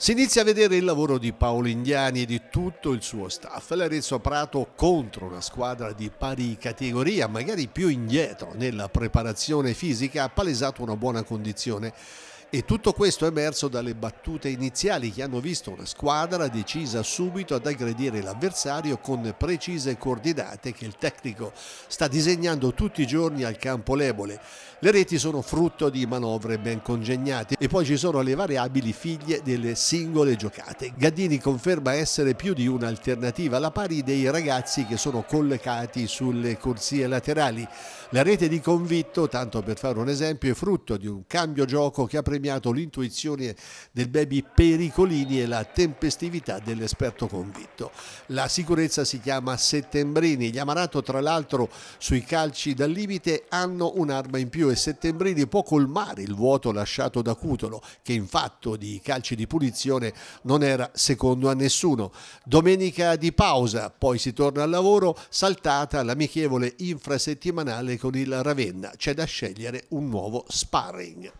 Si inizia a vedere il lavoro di Paolo Indiani e di tutto il suo staff. L'Arezzo Prato contro una squadra di pari categoria, magari più indietro nella preparazione fisica, ha palesato una buona condizione. E tutto questo è emerso dalle battute iniziali che hanno visto una squadra decisa subito ad aggredire l'avversario con precise coordinate che il tecnico sta disegnando tutti i giorni al campo lebole. Le reti sono frutto di manovre ben congegnate e poi ci sono le variabili figlie delle singole giocate. Gaddini conferma essere più di un'alternativa alla pari dei ragazzi che sono collegati sulle corsie laterali. La rete di convitto, tanto per fare un esempio, è frutto di un cambio gioco che ha preso premiato l'intuizione del baby Pericolini e la tempestività dell'esperto convitto. La sicurezza si chiama Settembrini. Gli Amarato, tra l'altro, sui calci dal limite hanno un'arma in più e Settembrini può colmare il vuoto lasciato da Cutolo, che in fatto di calci di punizione non era secondo a nessuno. Domenica di pausa, poi si torna al lavoro, saltata l'amichevole infrasettimanale con il Ravenna. C'è da scegliere un nuovo sparring.